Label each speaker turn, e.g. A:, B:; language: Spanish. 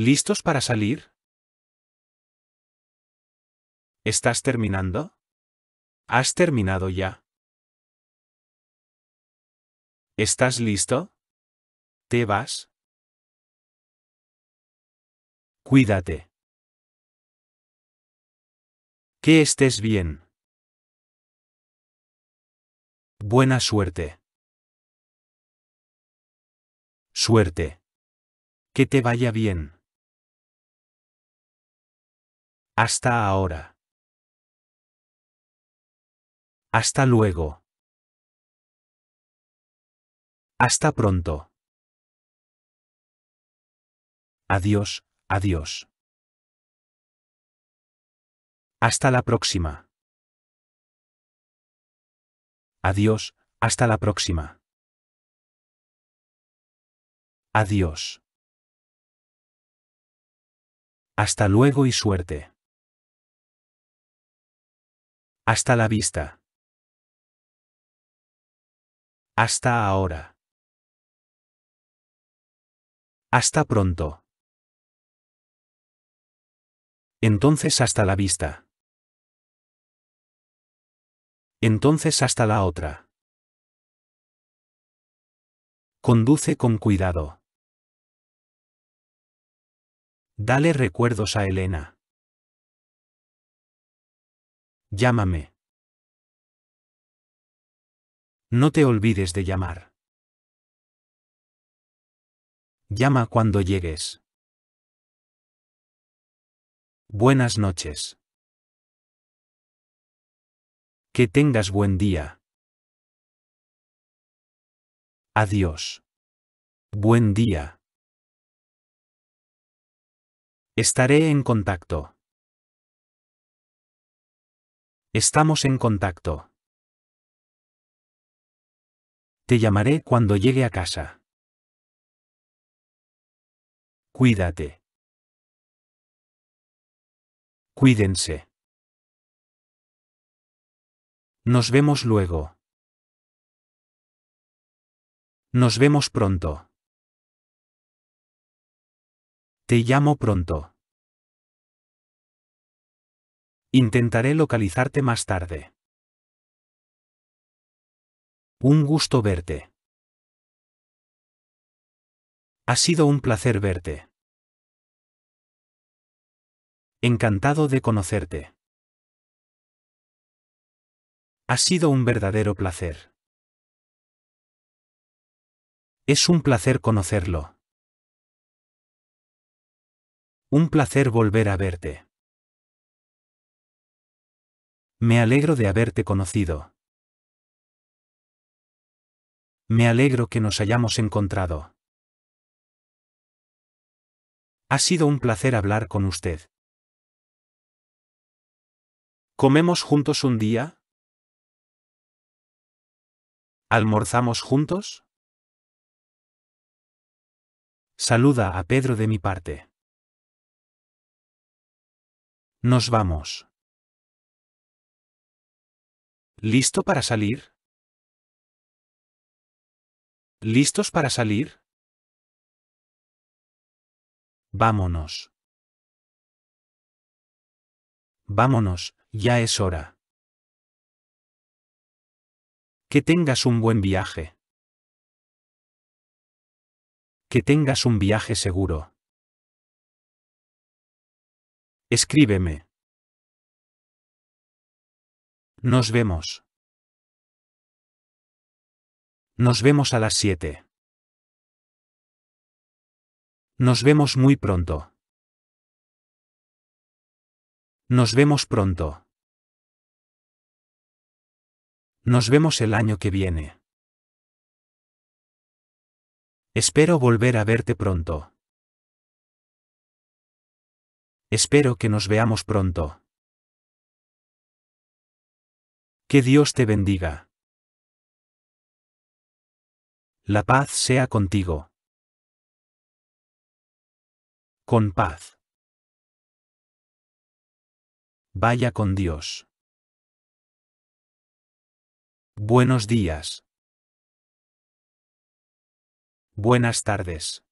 A: ¿Listos para salir? ¿Estás terminando? ¿Has terminado ya? ¿Estás listo? ¿Te vas? Cuídate. Que estés bien. Buena suerte. Suerte. Que te vaya bien. Hasta ahora. Hasta luego. Hasta pronto. Adiós, adiós. Hasta la próxima. Adiós, hasta la próxima. Adiós. Hasta luego y suerte. Hasta la vista. Hasta ahora. Hasta pronto. Entonces hasta la vista. Entonces hasta la otra. Conduce con cuidado. Dale recuerdos a Elena. Llámame. No te olvides de llamar. Llama cuando llegues. Buenas noches. Que tengas buen día. Adiós. Buen día. Estaré en contacto. Estamos en contacto. Te llamaré cuando llegue a casa. Cuídate. Cuídense. Nos vemos luego. Nos vemos pronto. Te llamo pronto. Intentaré localizarte más tarde. Un gusto verte. Ha sido un placer verte. Encantado de conocerte. Ha sido un verdadero placer. Es un placer conocerlo. Un placer volver a verte. Me alegro de haberte conocido. Me alegro que nos hayamos encontrado. Ha sido un placer hablar con usted. ¿Comemos juntos un día? ¿Almorzamos juntos? Saluda a Pedro de mi parte. Nos vamos. ¿Listo para salir? ¿Listos para salir? Vámonos. Vámonos, ya es hora. Que tengas un buen viaje. Que tengas un viaje seguro. Escríbeme. Nos vemos. Nos vemos a las 7. Nos vemos muy pronto. Nos vemos pronto. Nos vemos el año que viene. Espero volver a verte pronto. Espero que nos veamos pronto. Que Dios te bendiga. La paz sea contigo. Con paz. Vaya con Dios. Buenos días. Buenas tardes.